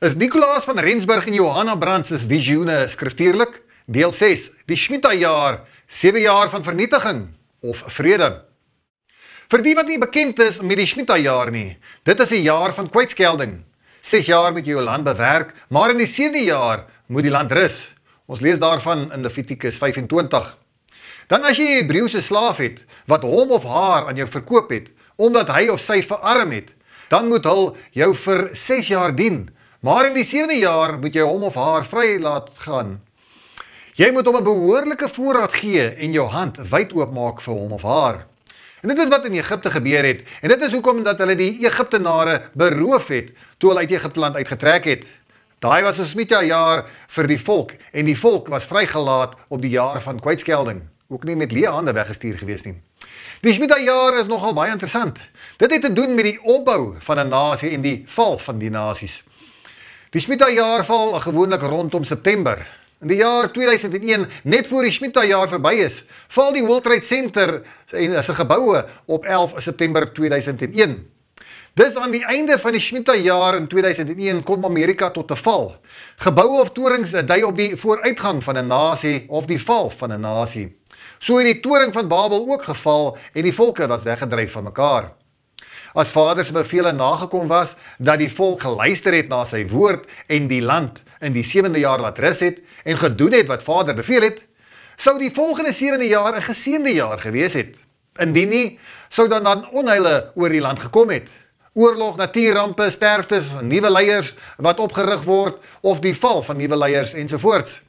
Is Nikolaas van Rensburg en Johanna Brands se visioene skriftuurlik? Deel 6: Die Schmidt jaar, 7 jaar van vernietiging of vrede. Vir die wat nie bekend is met die Schmidt jaar nie, dit is 'n jaar van kwytskelding. 6 jaar moet jy jou land bewerk, maar in die 7de jaar moet die land rus. Ons lees daarvan in Levitikus 25. Dan as jy 'n Hebreëse slaaf het wat hom of haar aan jou verkoop het omdat hy of sy verarm het, dan moet hy jou vir 6 jaar dien Maar in die 7de jaar moet jy hom of haar vrylaat gaan. Jy moet hom 'n behoorlike voorraad gee en jou hand wyd oopmaak vir hom of haar. En dit is wat in Egipte gebeur het en dit is hoekom dat hulle die Egiptenare beroof het toe hulle uit Egipte land uitgetrek het. Daai was 'n smitja jaar vir die volk en die volk was vrygelaat op die jaar van kwytskelding, ook nie met leë hande weggestuur gewees nie. Die smitja jaar is nogal baie interessant. Dit het te doen met die opbou van 'n nasie en die val van die nasies. Die Schmidta jaarval gewoonlik rondom September. In die jaar 2001, net voor die Schmidta jaar verby is, val die World Trade Center en sy gebouwe op 11 September 2001. Dis aan die einde van die Schmidta jaar in 2001 kom Amerika tot te val. Gebouwe of toerings die op die vooruitgang van een nasie of die val van een nasie. So het die toering van Babel ook geval en die volke was weggedreif van mekaar as vaders me vele nagekom was dat die volk geluister het na sy woord en die land in die 7de jaar laat rus het en gedoen het wat Vader beveel het, sou die volgende 7de jaar 'n geseënde jaar gewees het. Indien nie, sou dan dan onheile oor die land gekom het. Oorlog, natuurrampe, sterftes, nuwe leiers wat opgerig word of die val van nuwe leiers ensovoorts.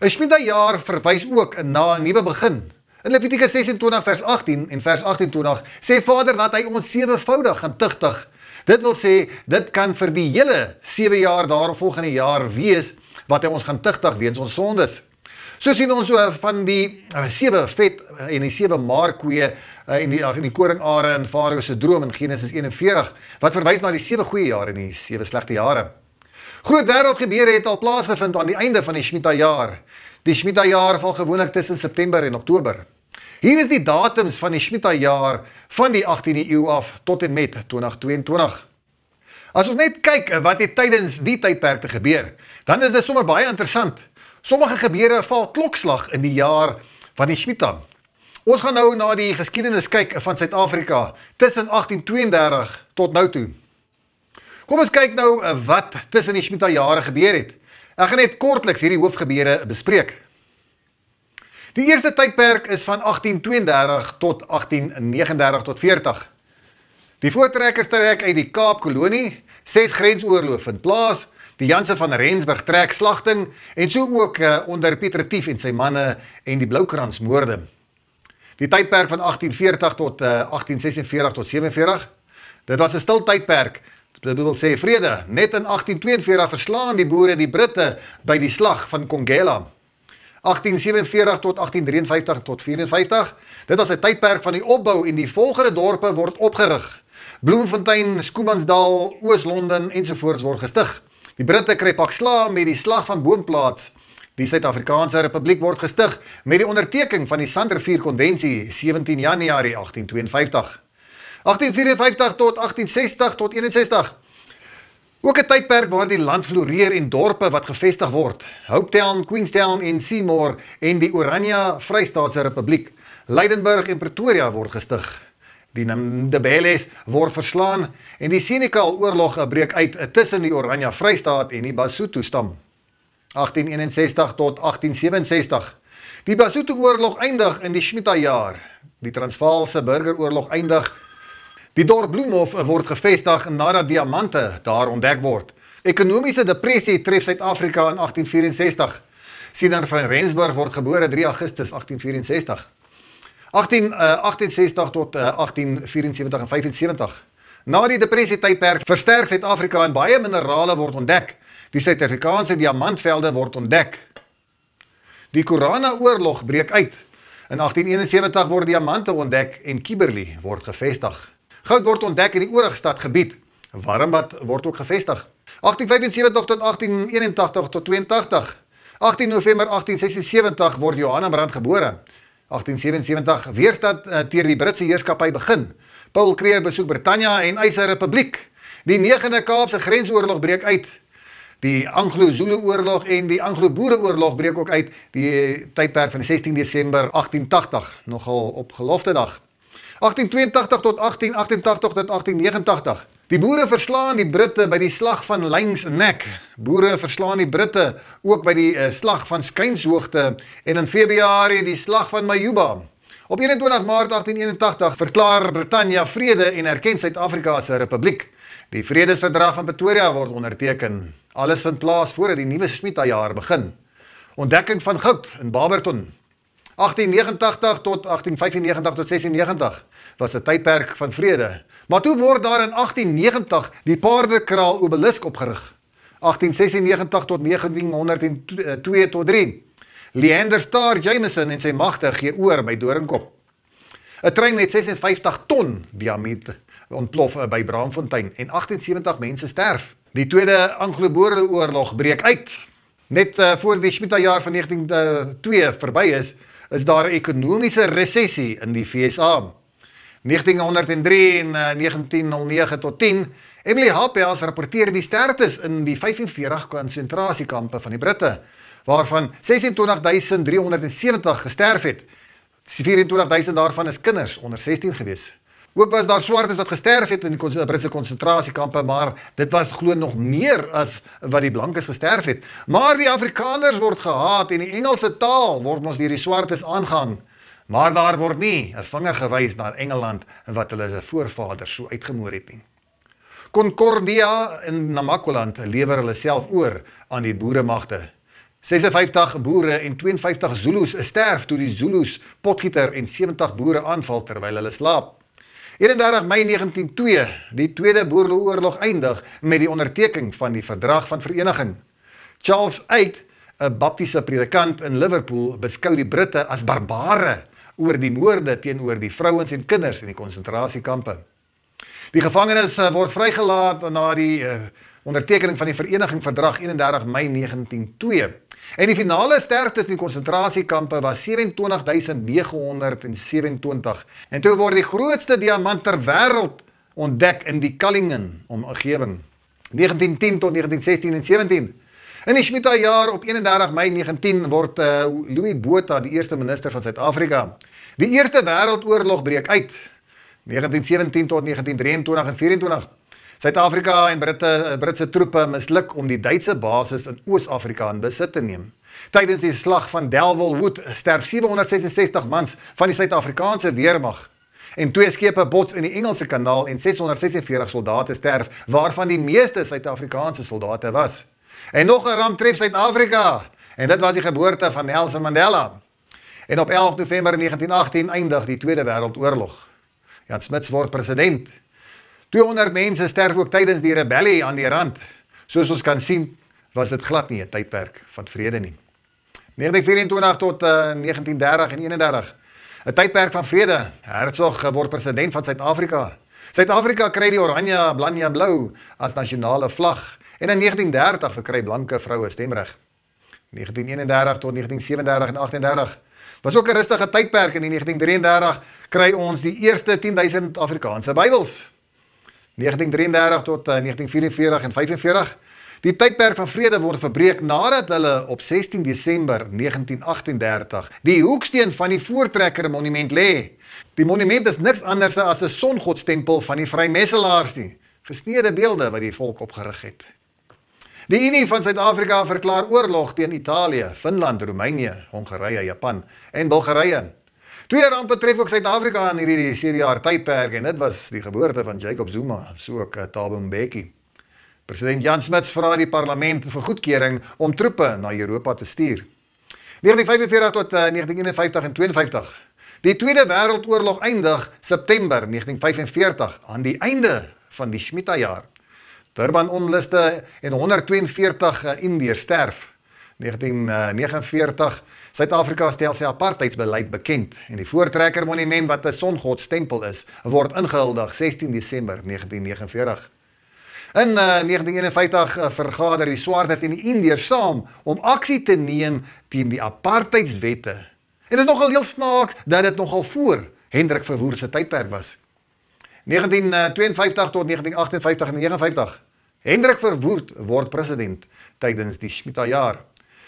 'n Smidda jaar verwys ook na 'n nuwe begin, In Levitikus 26 vers 18 en vers 28 sê Vader dat hy ons sewevoudig en tigtig. Dit wil sê dit kan vir die hele 7 jaar daaropvolgende jaar wees wat hy ons gaan tigtig weens ons sondes. So sien ons hoe van die eh, sewe vet eh, en die sewe maarkoeë eh, en die in die koringare in Farao se droom in Genesis 41 wat verwys na die sewe goeie jare en die sewe slegte jare. Groot wêreldgebeure het al plaasgevind aan die einde van die Shemitah jaar. Die Shmita jaar val gewoonlik tussen September en Oktober. Hier is die datums van die Shmita jaar van die 18de eeu af tot en met 2022. As ons net kyk wat het tydens die tydperk te gebeur, dan is dit sommer baie interessant. Sommige gebeure val klokslag in die jaar van die Shmita. Ons gaan nou na die geskiedenis kyk van Suid-Afrika tussen 1832 tot nou toe. Kom ons kyk nou wat tussen die Shmita jare gebeur het. Ek gaan net kortliks hierdie hoofgebeure bespreek. Die eerste tydperk is van 1832 tot 1839 tot 40. Die voortrekkers trek uit die Kaapkolonie, ses grensoorloë vind plaas. Die Janse van Rensburg trek slagting en so ook eh, onder Pieter Tief en sy manne en die Bloukransmoorde. Die tydperk van 1840 tot 1846 eh, tot 47. Dit was 'n stil tydperk Bybel sê vrede, net in 1842 verslaan die boere die Britte by die slag van Congela. 1847 tot 1853 tot 54. Dit was 'n tydperk van die opbou en die volgende dorpe word opgerig. Bloemfontein, Skoomansdal, Oos-London ensovoorts word gestig. Die Britte kry pak slaag met die slag van Boomplaats. Die Suid-Afrikaanse Republiek word gestig met die onderteken van die Sandrivier Konvensie 17 Januarie 1852. 1854 tot 1860 tot 61. Ook 'n tydperk waar die land floreer en dorpe wat gevestig word. Hopetown, Queenstown en Seymour en die Oranje Vrystaatse Republiek. Leidenburg en Pretoria word gestig. Die Namibeles word verslaan en die Senekal oorlog breek uit tussen die Oranje Vrystaat en die Basotho stam. 1861 tot 1867. Die Basotho oorlog eindig in die Smita jaar. Die Transvaalse burgeroorlog eindig Die dorp Bloemhof word gevestig nadat diamante daar ontdek word. Ekonomiese depressie tref Suid-Afrika in 1864. Sinan van Rensburg word gebore 3 Augustus 1864. 1868 eh, tot 1874 eh, en 75. Na die depressietydperk versterk Suid-Afrika en baie minerale word ontdek. Die Suid-Afrikaanse diamantvelde word ontdek. Die Korana-oorlog breek uit. In 1871 word diamante ontdek en Kimberley word gevestig. Goud word ontdek in die Oorigstad gebied. Warmbad word ook gevestig. 1875 tot 1881 tot 82. 18 November 1876 word Johanna Brand gebore. 1877 weerstand uh, teer die Britse heerskappy begin. Paul Kreer besoek Brittanje en eise republiek. Die 9de Kaapse grensoorlog breek uit. Die Anglo-Zulu oorlog en die Anglo-Boereoorlog breek ook uit die eh, tydperk van 16 Desember 1880, nogal op gelofte dag. 1882 tot 1888 tot 1889. Die boere verslaan die Britte by die slag van Lyngs Neck. Boere verslaan die Britte ook by die eh, slag van Skynshoogte en in Februarie die slag van Majuba. Op 21 Maart 1881 verklaar Brittanje vrede en erken Suid-Afrika as 'n republiek. Die vredesverdrag van Pretoria word onderteken. Alles vind plaas voordat die nuwe smitajaar begin. Ontdekking van goud in Barberton. 1898 tot 1895 tot 1996 was 'n tydperk van vrede. Maar toe word daar in 1890 die Paardekraal Obelisk opgerig. 1896 tot 1902 tot 3. Leander Starr Jameson en sy magte gee oor by Doringkop. 'n Trein met 56 ton diamant ontplof eh, by Braamfontein en 78 mense sterf. Die tweede Anglo-Boereoorlog breek uit. Net uh, voor die Schmidta jaar van 192 uh, eh, verby is, is daar 'n ekonomiese resessie in die FSA. 1903 en 1909 eh, tot 10. Emily Hobbs rapporteer die sterftes in die 45 konsentrasiekampe van die Britte waarvan 26370 gesterf het. 24000 daarvan is kinders onder 16 gewees. Ook was daar swartes wat gesterf het in die Britse konsentrasiekampe, maar dit was glo nog meer as wat die blankes gesterf het. Maar die Afrikaners word gehaat en die Engelse taal word ons deur die swartes aangaan. Maar daar word nie 'n vinger gewys na Engeland en wat hulle se voorvaders so uitgemoor het nie. Concordia in Namakoland lewer hulle self oor aan die boeremagte. 56 boere en 52 Zulu's sterf toe die Zulu's potgieter en 70 boere aanval terwyl hulle slaap. 31 Mei 1902, die Tweede Boereoorlog eindig met die onderteking van die Verdrag van Vereniging. Charles Eight, 'n baptiese predikant in Liverpool, beskou die Britte as barbare oor die moorde teenoor die vrouens en kinders in die konsentrasiekampe. Die gevangenes eh, word vrygelaat na die uh, ondertekening van die Vereniging Verdrag 31 Mei 192. En die finale sterftes in die konsentrasiekampe was 27927. En toe word die grootste diamant ter wêreld ontdek in die Kallingen omgewing 1910 tot 1916 en 17. In die Schmidt jaar op 31 Mei 19 word uh, Louis Botha die eerste minister van Suid-Afrika. Die Eerste Wêreldoorlog breek uit 1917 tot 1923 en 24. Suid-Afrika en Britte Britse troepe misluk om die Duitse basis in Oos-Afrika in besit te neem. Tydens die slag van Delwilwood sterf 766 mans van die Suid-Afrikaanse weermag en twee skepe bots in die Engelse Kanaal en 646 soldate sterf waarvan die meeste Suid-Afrikaanse soldate was. En nog 'n ramp tref Suid-Afrika en dit was die geboorte van Nelson Mandela. En op 11 November 1918 eindig die Tweede Wêreldoorlog. Jan Smuts word president. 200 mense sterf ook tydens die rebellie aan die rand. Soos ons kan sien, was dit glad nie 'n tydperk van vrede nie. 1924 tot uh, eh, 1930 en 31. 'n Tydperk van vrede. Herzog word president van Suid-Afrika. Suid-Afrika kry die oranje, blanje en blou as nasionale vlag en in 1930 verkry blanke vroue stemreg. 1931 tot 1937 en 38 was ook 'n rustige tydperk en in 1933 kry ons die eerste 10000 Afrikaanse Bybels. 1933 tot 1944 eh, en 45. Die tydperk van vrede word verbreek nadat hulle op 16 Desember 1938 die hoeksteen van die Voortrekker Monument lê. Die monument is niks anders as 'n songodstempel van die vrymesselaars nie, gesneede beelde wat die volk opgerig het. Die Unie van Suid-Afrika verklaar oorlog teen Italië, Finland, Roemenië, Hongarye, Japan en Bulgarië Twee rampe tref ook Suid-Afrika in hierdie serie jaar tydperk en dit was die geboorte van Jacob Zuma, so ook eh, Thabo Mbeki. President Jan Smuts vra die parlement vir goedkeuring om troepe na Europa te stuur. 1945 tot 1951 eh, en 52. Die Tweede Wêreldoorlog eindig September 1945 aan die einde van die Schmidta jaar. Durban onluste en 142 eh, Indiërs sterf. 1949 Suid-Afrika stel sy apartheidsbeleid bekend en die voortrekker monument wat 'n songodstempel is, word ingehuldig 16 Desember 1949. In uh, 1951 uh, vergader die swartes en die indiërs saam om aksie te neem teen die apartheidswette. En dit is nogal heel snaaks dat dit nogal voor Hendrik Verhoor se tydperk was. 1952 tot 1958 en 59. Hendrik Verhoor word president tydens die Smita jaar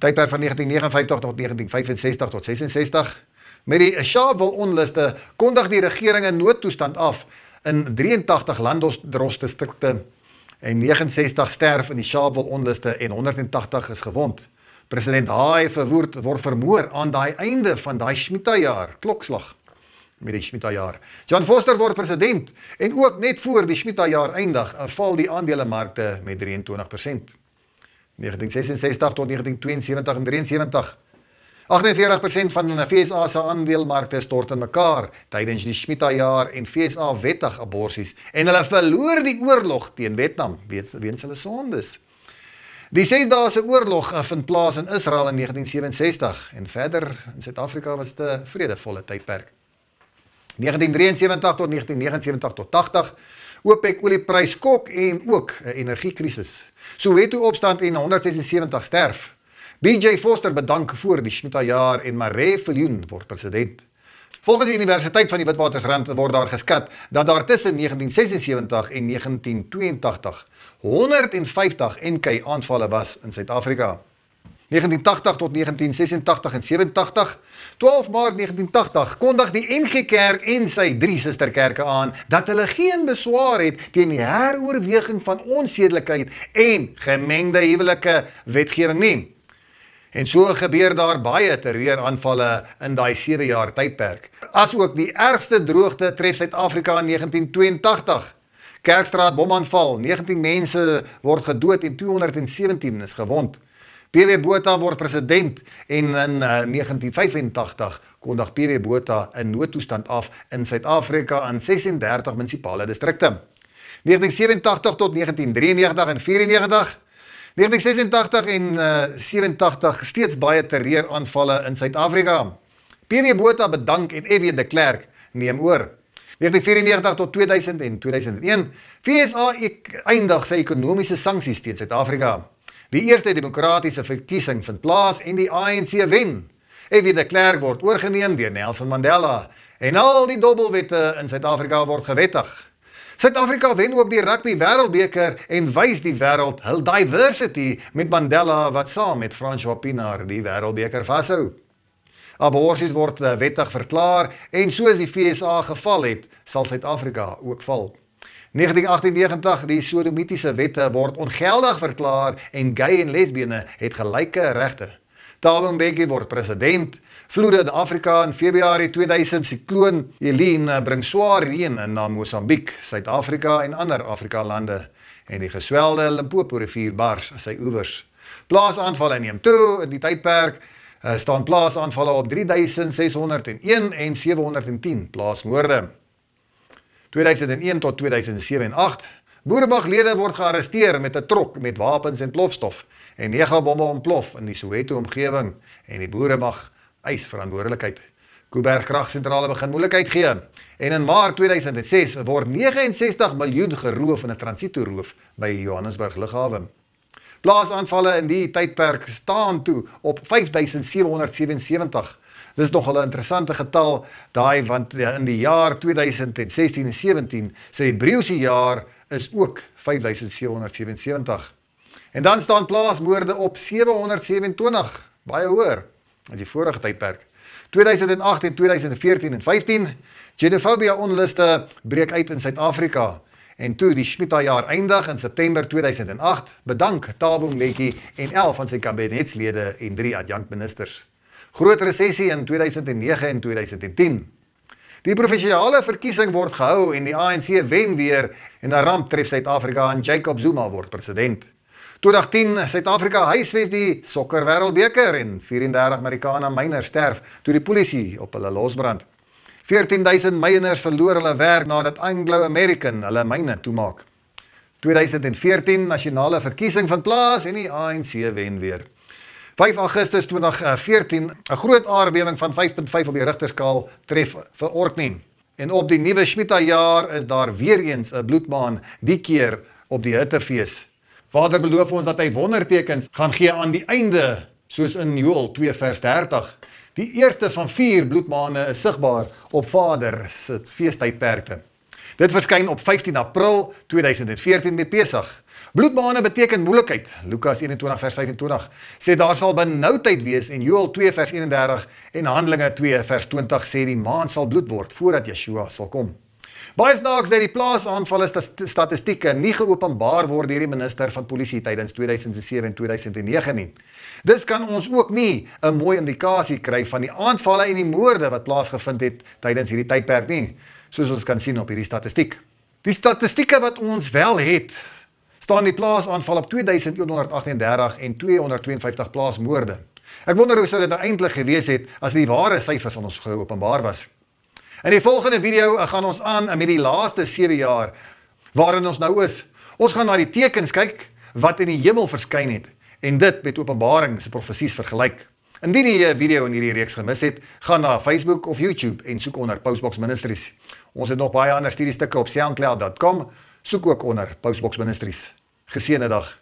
tydperk van 1959 tot 1965 tot 66. Met die Sharpeville onluste kondig die regering 'n noodtoestand af in 83 landdrostdistrikte en 69 sterf in die Sharpeville onluste en 180 is gewond. President Haai verwoord word vermoor aan daai einde van daai Schmidta jaar, klokslag met die Schmidta jaar. John Foster word president en ook net voor die Schmidta jaar eindig, val die aandelemarkte met 23%. 1966 tot 1972 en 73. 48% van die FSA se aandelemarkte stort in mekaar tydens die Schmidt jaar en FSA wettig aborsies en hulle verloor die oorlog teen Vietnam weens, weens hulle sondes. Die Sesdaagse Oorlog vind plaas in Israel in 1967 en verder in Suid-Afrika was dit 'n vredevolle tydperk. 1973 tot 1979 tot 80 OPEC olieprys skok en ook 'n energiekrisis. Soweto opstand en 176 sterf. BJ Foster bedank voor die Smita jaar en Maree Viljoen word president. Volgens die Universiteit van die Witwatersrand word daar geskat dat daar tussen 1976 en 1982 150 NK aanvalle was in Suid-Afrika. 1980 tot 1986 en 87. 12 Maart 1980 kondig die NG Kerk en sy drie susterkerke aan dat hulle geen beswaar het teen die heroorweging van onsedelikheid en gemengde huwelike wetgewing nie. En so gebeur daar baie terreuraanvalle in daai 7 jaar tydperk. Asook die ergste droogte tref Suid-Afrika in 1982. Kerkstraat bomaanval, 19 mense word gedood en 217 is gewond. PW Botha word president en in uh, eh, 1985 kondig PW Botha 'n noodtoestand af in Suid-Afrika aan 36 munisipale distrikte. 1987 tot 1993 en 94 1986 en uh, eh, 87 steeds baie terreuraanvalle in Suid-Afrika. PW Botha bedank en F.W. de Klerk neem oor. 1994 tot 2000 en 2001 FSA eindig sy ekonomiese sanksies teen Suid-Afrika. Die eerste demokratiese verkiesing vind plaas en die ANC wen. Evie de Klerk word oorgeneem deur Nelson Mandela en al die dobbelwette in Suid-Afrika word gewettig. Suid-Afrika wen ook die rugby wêreldbeker en wys die wêreld hul diversity met Mandela wat saam met François Pinard die wêreldbeker vashou. Aborsies word wettig verklaar en soos die FSA geval het, sal Suid-Afrika ook val. 1998 die sodomitiese wette word ongeldig verklaar en gay en lesbiene het gelyke regte. Thabo Mbeki word president. Vloede in Afrika in Februarie 2000 sikloon Helene bring swaar reën in na Mosambiek, Suid-Afrika en ander Afrika lande en die geswelde Limpopo rivier bars sy oewers. Plaasaanvalle neem toe in die tydperk eh, staan plaasaanvalle op 3601 en 710 plaasmoorde. 2001 tot 2007 en 8. Boerebaglede word gearresteer met 'n trok met wapens en plofstof en nege bomme ontplof in die Soweto omgewing en die Boeremag eis verantwoordelikheid. Kuiberg kragsentrale begin moeilikheid gee en in Maart 2006 word 69 miljoen geroof in 'n transitoeroof by Johannesburg lughawe. Plaasaanvalle in die tydperk staan toe op 5777. Dis nog 'n interessante getal daai want ja, in die jaar 2016 en 17 se Hebreëse jaar is ook 5777. En dan staan plaasmoorde op 727, baie hoër as die vorige tydperk. 2008 en 2014 en 15, xenofobie onluste breek uit in Suid-Afrika. En toe die Schmidt jaar eindig in September 2008, bedank Tabo Mletjie en 11 van sy kabinetslede en 3 adjunkministers groot resessie in 2009 en 2010. Die provinsiale verkiesing word gehou en die ANC wen weer en dan ramp tref Suid-Afrika en Jacob Zuma word president. 2010 Suid-Afrika huisves die sokker wêreldbeker en 34 Marikana myners sterf toe die polisie op hulle losbrand. 14000 myners verloor hulle werk nadat Anglo American hulle myne toemaak. 2014 nasionale verkiesing vind plaas en die ANC wen weer. 5 Augustus 2014 'n groot aardbewing van 5.5 op die rigterskaal tref vir Orkney. En op die nuwe Smita jaar is daar weer eens 'n bloedbaan die keer op die Hittefees. Vader beloof ons dat hy wondertekens gaan gee aan die einde soos in Joël 2 vers 30. Die eerste van vier bloedmane is sigbaar op Vader se feestydperke. Dit verskyn op 15 April 2014 by Pesach. Bloedbane beteken moeilikheid. Lukas 21 vers 25 sê daar sal benoudheid wees en Joël 2 vers 31 en Handelinge 2 vers 20 sê die maan sal bloed word voordat Yeshua sal kom. Baie snaaks dat die plaasaanvalle statistieke nie geopenbaar word deur die minister van polisie tydens 2007 en 2009 nie. Dis kan ons ook nie 'n mooi indikasie kry van die aanvalle en die moorde wat plaasgevind het tydens hierdie tydperk nie, soos ons kan sien op hierdie statistiek. Die statistieke wat ons wel het, staan die plaasaanval op 2138 en 252 plaasmoorde. Ek wonder hoe sou dit nou eintlik gewees het as die ware syfers aan ons geopenbaar was. In die volgende video eh, gaan ons aan met die laaste 7 jaar waarin ons nou is. Ons gaan na die tekens kyk wat in die hemel verskyn het en dit met Openbaring se profesies vergelyk. Indien jy 'n video in hierdie reeks gemis het, gaan na Facebook of YouTube en soek onder Postbox Ministries. Ons het nog baie ander studiestukke op soundcloud.com soek ook onder Pauseboks Ministries. Geseënde dag.